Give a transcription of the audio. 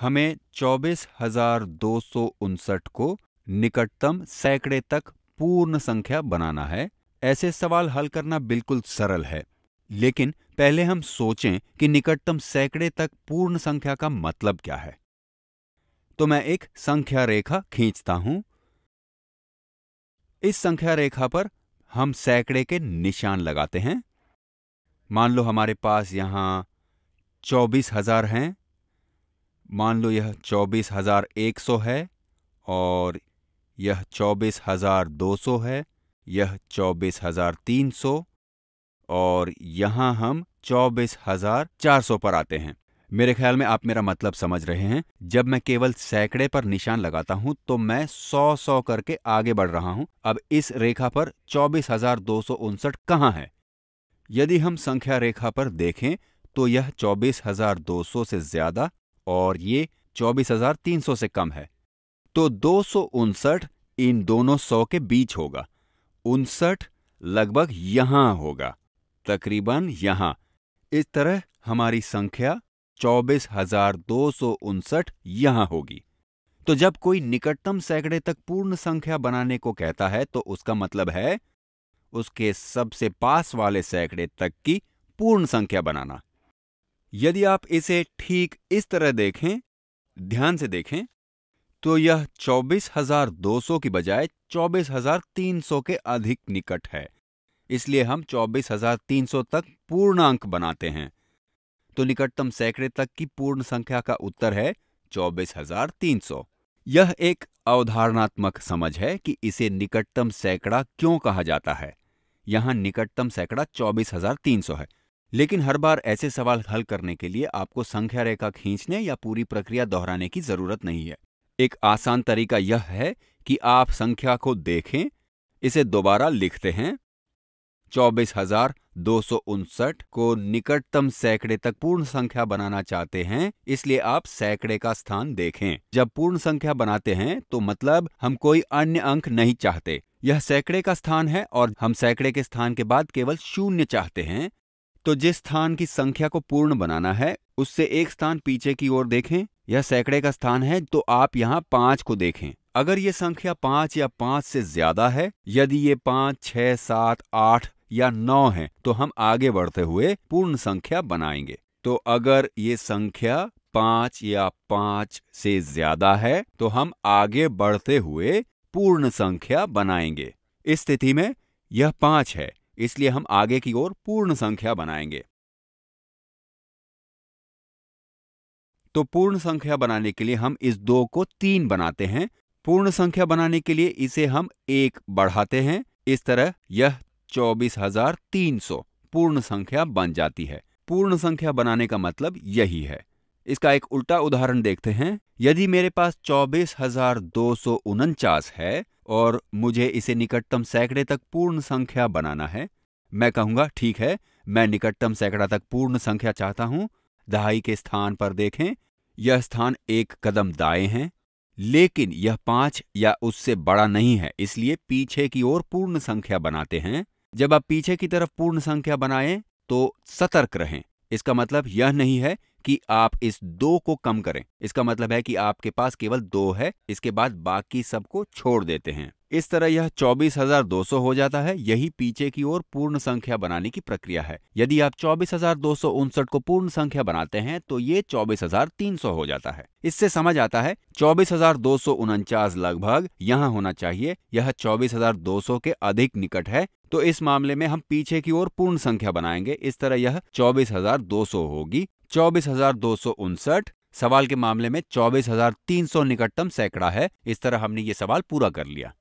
हमें चौबीस हजार दो सौ उनसठ को निकटतम सैकड़े तक पूर्ण संख्या बनाना है ऐसे सवाल हल करना बिल्कुल सरल है लेकिन पहले हम सोचें कि निकटतम सैकड़े तक पूर्ण संख्या का मतलब क्या है तो मैं एक संख्या रेखा खींचता हूं इस संख्या रेखा पर हम सैकड़े के निशान लगाते हैं मान लो हमारे पास यहां चौबीस हजार हैं मान लो यह चौबीस हज़ार एक सौ है और यह चौबीस हज़ार दो सौ है यह चौबीस हज़ार तीन सौ और यहाँ हम चौबीस हज़ार चार सौ पर आते हैं मेरे ख्याल में आप मेरा मतलब समझ रहे हैं जब मैं केवल सैकड़े पर निशान लगाता हूं तो मैं सौ सौ करके आगे बढ़ रहा हूं अब इस रेखा पर चौबीस हजार दो सौ उनसठ कहाँ है यदि हम संख्या रेखा पर देखें तो यह चौबीस हजार दो सौ से ज्यादा और ये चौबीस हजार तीन सौ से कम है तो दो इन दोनों सौ के बीच होगा उनसठ लगभग यहां होगा तकरीबन यहां इस तरह हमारी संख्या चौबीस हजार दो सौ उनसठ यहां होगी तो जब कोई निकटतम सैकड़े तक पूर्ण संख्या बनाने को कहता है तो उसका मतलब है उसके सबसे पास वाले सैकड़े तक की पूर्ण संख्या बनाना यदि आप इसे ठीक इस तरह देखें ध्यान से देखें तो यह 24,200 की बजाय 24,300 के अधिक निकट है इसलिए हम 24,300 तक पूर्णांक बनाते हैं तो निकटतम सैकड़े तक की पूर्ण संख्या का उत्तर है 24,300। यह एक अवधारणात्मक समझ है कि इसे निकटतम सैकड़ा क्यों कहा जाता है यहां निकटतम सैकड़ा 24,300 है लेकिन हर बार ऐसे सवाल हल करने के लिए आपको संख्या रेखा खींचने या पूरी प्रक्रिया दोहराने की जरूरत नहीं है एक आसान तरीका यह है कि आप संख्या को देखें इसे दोबारा लिखते हैं चौबीस हजार दो सौ उनसठ को निकटतम सैकड़े तक पूर्ण संख्या बनाना चाहते हैं इसलिए आप सैकड़े का स्थान देखें जब पूर्ण संख्या बनाते हैं तो मतलब हम कोई अन्य अंक नहीं चाहते यह सैकड़े का स्थान है और हम सैकड़े के स्थान के बाद केवल शून्य चाहते हैं तो जिस स्थान की संख्या को पूर्ण बनाना है उससे एक स्थान पीछे की ओर देखें यह सैकड़े का स्थान है तो आप यहाँ पांच को देखें अगर ये संख्या पांच या पांच से ज्यादा है यदि ये पांच छह सात आठ या नौ है तो हम आगे बढ़ते हुए पूर्ण संख्या बनाएंगे तो अगर ये संख्या पांच या पांच से ज्यादा है तो हम आगे बढ़ते हुए पूर्ण संख्या बनाएंगे इस स्थिति में यह पांच है इसलिए हम आगे की ओर पूर्ण संख्या बनाएंगे तो पूर्ण संख्या बनाने के लिए हम इस दो को तीन बनाते हैं पूर्ण संख्या बनाने के लिए इसे हम एक बढ़ाते हैं इस तरह यह चौबीस हजार तीन सौ पूर्ण संख्या बन जाती है पूर्ण संख्या बनाने का मतलब यही है इसका एक उल्टा उदाहरण देखते हैं यदि मेरे पास चौबीस हजार दो सौ उनचास है और मुझे इसे निकटतम सैकड़े तक पूर्ण संख्या बनाना है मैं कहूंगा ठीक है मैं निकटतम सैकड़ा तक पूर्ण संख्या चाहता हूं दहाई के स्थान पर देखें यह स्थान एक कदम दाएं है लेकिन यह पांच या उससे बड़ा नहीं है इसलिए पीछे की ओर पूर्ण संख्या बनाते हैं जब आप पीछे की तरफ पूर्ण संख्या बनाएं तो सतर्क रहें इसका मतलब यह नहीं है कि आप इस दो को कम करें इसका मतलब है कि आपके पास केवल दो है इसके बाद बाकी सबको छोड़ देते हैं इस तरह यह 24,200 हो जाता है यही पीछे की ओर पूर्ण संख्या बनाने की प्रक्रिया है यदि आप चौबीस को पूर्ण संख्या बनाते हैं तो ये 24,300 हो जाता है इससे समझ आता है चौबीस लगभग यहाँ होना चाहिए यह 24,200 के अधिक निकट है तो इस मामले में हम पीछे की ओर पूर्ण संख्या बनाएंगे इस तरह यह 24,200 होगी चौबीस हजार दो सौ उनसठ सवाल के मामले में चौबीस हजार तीन सौ निकटतम सैकड़ा है इस तरह हमने ये सवाल पूरा कर लिया